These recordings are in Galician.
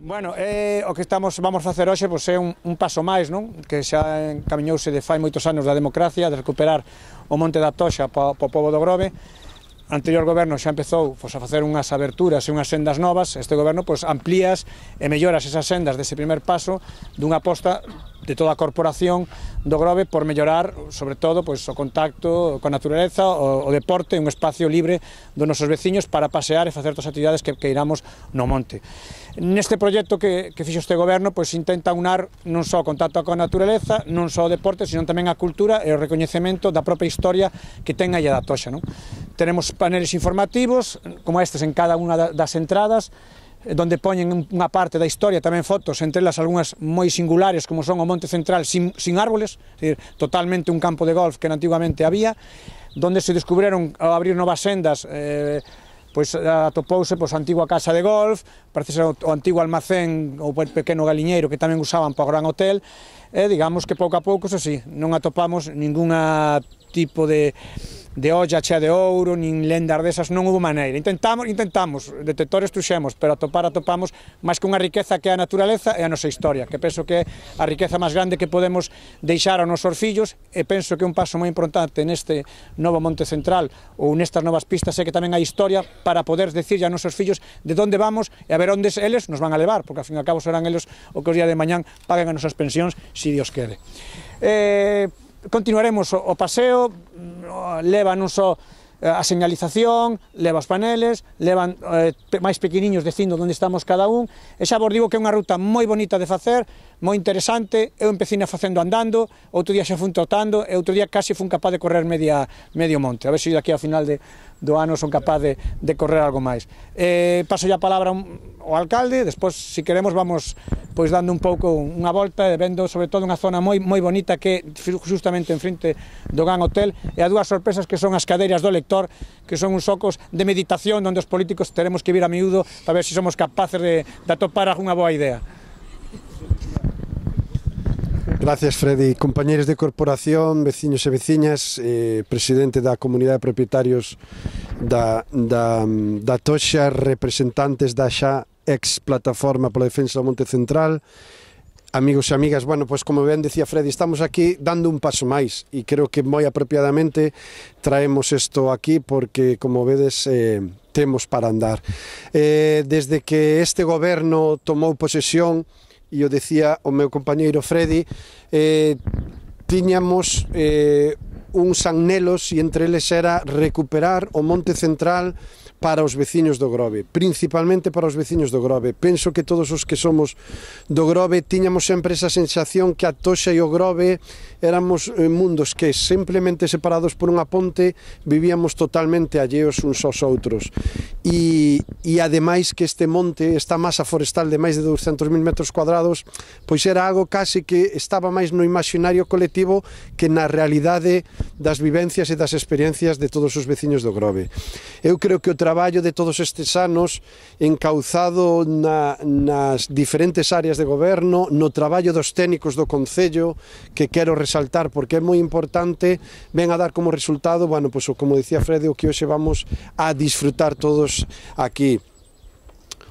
Bueno, eh, o que estamos vamos facer hoxe pois, é un, un paso máis, non? que xa encamiñouse de fai moitos anos da democracia, de recuperar o Monte da Toxa para po, po povo do Grove. O anterior goberno xa empezou pois, a facer unhas aberturas e unhas sendas novas, este goberno pois, amplías e melloras esas sendas dese primer paso dunha aposta de toda a corporación do Grove por mellorar, sobre todo, pois, o contacto con a natureza, o, o deporte, un espacio libre dos nosos veciños para pasear e facer todas as actividades que, que iramos no monte. Neste proxecto que, que fixo este goberno, pois intenta unar non só o contacto con a natureza, non só o deporte, sino tamén a cultura e o recoñecemento da propia historia que ten a Illa da Toxa. Non? Tenemos paneles informativos, como estes en cada unha das entradas, Eh, donde poñen unha parte da historia tamén fotos, entre elas algunhas moi singulares como son o Monte Central sin, sin árboles, é decir, totalmente un campo de golf que antiguamente había, donde se descubrieron ao abrir novas sendas eh, pois atopouse pois, a antigua casa de golf, parece ser o, o antigo almacén ou pequeno galiñeiro que tamén usaban para o Gran Hotel, e digamos que pouco a pouco, eso sí, non atopamos ningunha tipo de de olla chea de ouro, nin lendas desas, non houve maneira. Intentamos, intentamos, detectores truxemos, pero atopar atopamos máis que unha riqueza que é a naturaleza e a nosa historia, que penso que é a riqueza máis grande que podemos deixar aos nosos fillos e penso que un paso moi importante neste novo Monte Central ou nestas novas pistas é que tamén hai historia para poder decir a nosos fillos de onde vamos e a ver onde eles nos van a levar, porque ao fin e ao cabo serán eles o que os día de mañán paguen as nosas pensións, se si Dios quere. Eh, Continuaremos o paseo, mm, leva non só Eh, a señalización, leva os paneles, levan eh, máis pequeniños dicindo onde estamos cada un, e xa vos digo que é unha ruta moi bonita de facer, moi interesante, eu empecina facendo andando, outro día xa fun trotando, e outro día casi fun capaz de correr media, medio monte, a ver se si daqui ao final de, do ano son capaz de, de correr algo máis. Eh, paso a palabra ao alcalde, despois, se si queremos, vamos pois dando un pouco unha volta e vendo sobre todo unha zona moi moi bonita que justamente enfrente do Gran Hotel e a dúas sorpresas que son as cadeiras do lector sector que son uns socos de meditación onde os políticos teremos que vir a miúdo para ver se si somos capaces de, de atopar unha boa idea. Gracias, Freddy. Compañeiros de corporación, veciños e veciñas, eh, presidente da Comunidade de Propietarios da, da, da Toxa, representantes da xa ex plataforma pola defensa do Monte Central, Amigos e amigas, bueno, pois pues como ben decía Freddy, estamos aquí dando un paso máis e creo que moi apropiadamente traemos isto aquí porque, como vedes, eh, temos para andar. Eh, desde que este goberno tomou posesión, e o decía o meu compañeiro Freddy, eh, tiñamos eh, uns anelos e entre eles era recuperar o Monte Central para os veciños do Grove, principalmente para os veciños do Grove. Penso que todos os que somos do Grove tiñamos sempre esa sensación que a Toxa e o Grove éramos eh, mundos que simplemente separados por unha ponte vivíamos totalmente alleos uns aos outros. E, e ademais que este monte, esta masa forestal de máis de 200.000 metros cuadrados, pois era algo casi que estaba máis no imaginario colectivo que na realidade das vivencias e das experiencias de todos os veciños do Grove. Eu creo que o traballo de todos estes anos encauzado na, nas diferentes áreas de goberno, no traballo dos técnicos do Concello, que quero resaltar porque é moi importante, ven a dar como resultado, bueno, pues, como decía Freddy, o que hoxe vamos a disfrutar todos aquí.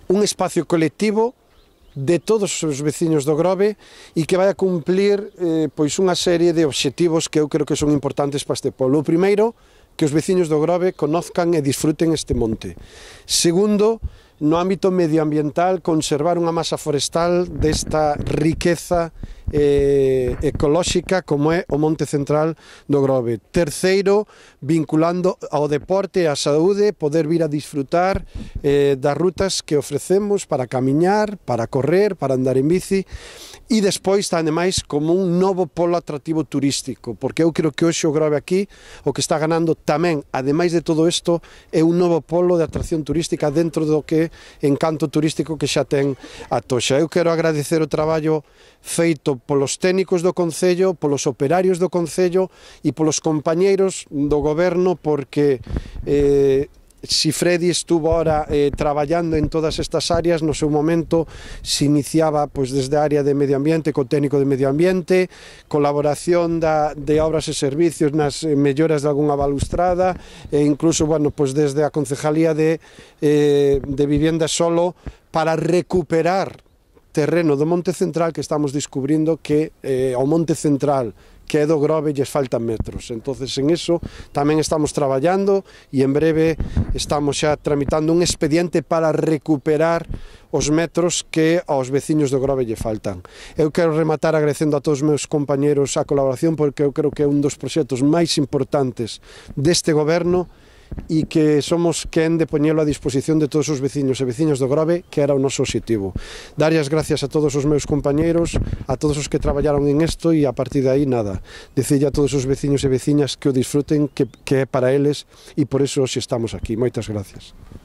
Un espacio colectivo de todos os veciños do Grove e que vai a cumplir eh, pois unha serie de obxectivos que eu creo que son importantes para este polo. O primeiro, que os veciños do Grove conozcan e disfruten este monte. Segundo, no ámbito medioambiental, conservar unha masa forestal desta riqueza eh, ecolóxica como é o Monte Central do Grove. Terceiro, vinculando ao deporte e á saúde, poder vir a disfrutar eh, das rutas que ofrecemos para camiñar, para correr, para andar en bici E despois, ademais, como un novo polo atrativo turístico, porque eu creo que hoxe o grave aquí, o que está ganando tamén, ademais de todo isto, é un novo polo de atracción turística dentro do que encanto turístico que xa ten a Toxa. Eu quero agradecer o traballo feito polos técnicos do Concello, polos operarios do Concello e polos compañeiros do Goberno, porque eh, si Freddy estuvo ahora eh, traballando en todas estas áreas, no seu momento se iniciaba pois, desde a área de medio ambiente, co técnico de medio ambiente, colaboración da, de obras e servicios nas eh, melloras de algunha balustrada, e incluso, bueno, pois desde a Concejalía de, eh, de Vivienda Solo para recuperar terreno do Monte Central que estamos descubrindo que eh, o Monte Central que é do Grove lles faltan metros. entonces en eso tamén estamos traballando e en breve estamos xa tramitando un expediente para recuperar os metros que aos veciños do Grove lle faltan. Eu quero rematar agradecendo a todos os meus compañeros a colaboración porque eu creo que é un dos proxectos máis importantes deste goberno e que somos quen de poñelo a disposición de todos os veciños e veciñas do Grove, que era o noso objetivo. Dar as gracias a todos os meus compañeiros, a todos os que traballaron en isto e a partir de aí nada. Decirle a todos os veciños e veciñas que o disfruten, que, que é para eles e por eso os estamos aquí. Moitas gracias.